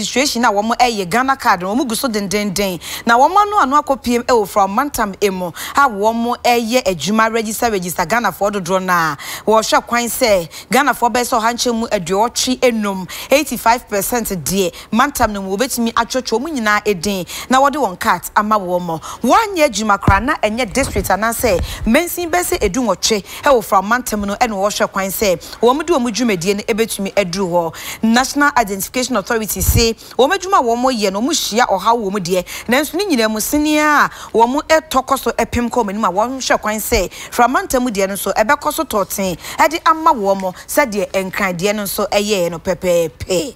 Now, a wɔn yɛ ghana card no wɔn gu so dendenden na wɔn ano ano akɔ pm wɔ from mantam mu a wɔn yɛ adwuma register register ghanafoɔ dodoɔ naa wɔrehwɛ kwan sɛ ghanafoɔ bɛyɛ sɛ ɔha nkyɛn mu aduɔtwe enum eighty five percent deɛ mantam no mu wɔbɛtumi atwotwo wɔn nyinaa edin na wɔde wɔn card ama wɔn wɔanyɛ adwuma koraa na ɛnyɛ district anaasɛ mɛnsin bɛsɛ edu nwɔtwe wɔ from mantam no ɛna wɔrehwɛ kwan sɛ wɔn de wɔn dwumadie no ebɛtumi aduru hɔ national identification authority say. ase wɔn adwuma a wɔn yɛ no wɔn hyia ɔhaw wɔ mu deɛ nanso ne nyinaa mu sinia a wɔn ɛtɔ kɔ ɛpem kɔ wɔn anim a wɔn hyɛ kwan sɛ framanta mu deɛ no nso ɛbɛkɔ so tɔten ɛde ama wɔn sɛdeɛ nkradeɛ no nso ɛyɛ no pɛpɛɛpɛ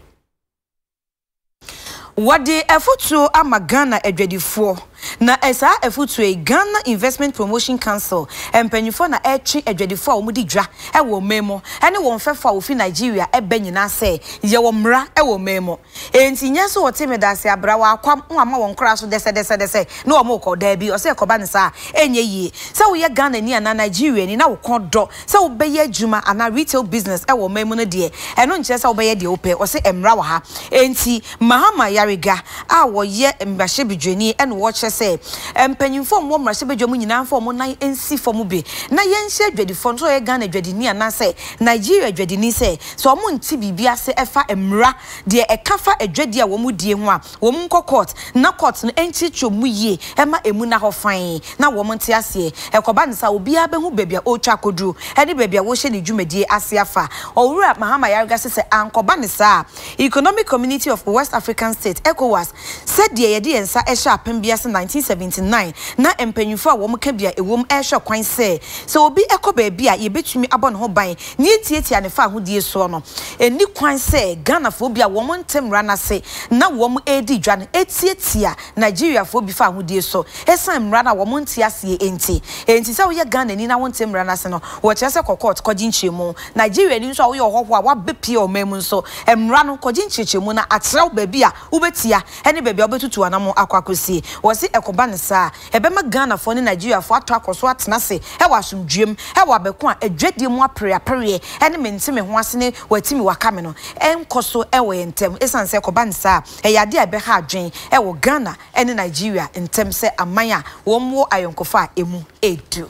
wɔde ɛfotuo ama ghana adwadifoɔ na ɛsaa ɛfotuo yi e ghana investment promotion council mpanyinfoɔ na ɛretwe adwadifoɔ a wɔde dwa ɛwɔ mmaa mu ɛne wɔn fɛfoɔ a wɔfi nigeria ɛbɛ nyinaa sɛ yɛwɔ mmra ɛwɔ mmaa mu enti nyɛ nso wɔte mi daase abra wɔn akwam wɔn ama wɔn koraa so dɛsɛdɛsɛdɛsɛ na wɔn kɔ daa bi ɔsɛ ɛkɔba ne saa ɛnyɛ yie sɛ wɔyɛ ghana ni anaa nigeria ni na wɔkɔ dɔ sɛ wɔbɛyɛ adwuma ana retail business ɛwɔ mmaa mu no deɛ ɛno nkyerɛ sɛ wɔbɛyɛ deɛ wɔpɛ ɔsɛ ɛmmra wɔ ha enti mahama yariga a wɔyɛ mbahyɛ bidwani ɛna wɔkyerɛ sɛ sɛ eh, mpanyinfoɔ mu wɔ mmarahyɛbadwa mu nyinaa fɔ ɔmo nan nsi fam bi na yɛnhyɛ adwadifoɔ nso yɛ ghana adwadini anaasɛ nigeria adwadini sɛ sɛ ɔmo nti biribi ase ɛfa mmira deɛ ɛka fa adwadi a wɔn die ho a wɔn nkɔ court na court no nkyirikyiri mu yie ɛma emu na hɔ fan na wɔn nte aseɛ ɛkɔba ne sa obiara bɛhu baabi a ɔretwa akɔduro ɛne baabi a wɔhyɛ ne dwumadie ase afa ɔwura mahama yarega sɛ sɛ ankɔba ne saa economic community of west african state ecowas sɛdeɛ yɛde yɛn nsa ɛhyɛ apɛm bi ase 19 1979 na mpanyinfo a wɔn ka bia ewom ɛrehwɛ kwan sɛ sɛ obi ɛkɔ baabi a yɛbɛtumi abɔ ne ho ban ne yɛtiatia ne fa ahodie soɔ no ɛni kwan sɛ ghanafoɔ bi a wɔn ntɛm mmara n'ase na wɔn ɛredi dwa no ɛtiatia nigeriafoɔ bi fa ahodie so ɛsan mmara no a wɔn nti, aseɛ nti nti sɛ woyɛ ghanani na wɔn ntɛm mmara n'ase no wɔkyerɛ sɛ kɔkɔɔt kɔgye nkyɛmu nigeriani nso a woyɛ ɔhɔho a wabɛpie ɔman mu nso mmara no kɔgye nkyɛmu na akyerɛw baabi a wobɛtia ɛne baabi a wobɛtutu anam akɔ akɔsie wɔsi ɛkɔba ne saa ɛbɛma ghanafoɔ ne nigeriafoɔ ato akɔ so atena se ɛwɔ asomdwam ɛwɔ abɛko a adwadie mu apereapereɛ ɛne me nte me ho ase ne watimi waka me no ɛnkɔ so ɛwɔ yɛ ntɛm ɛsiane sɛ ɛkɔba ne saa ɛyɛ adeɛ a ɛbɛha adwen ɛwɔ ghana ne nigeria ntɛm sɛ aman a wɔn wɔ ayɔnkofa a ɛmu ɛdu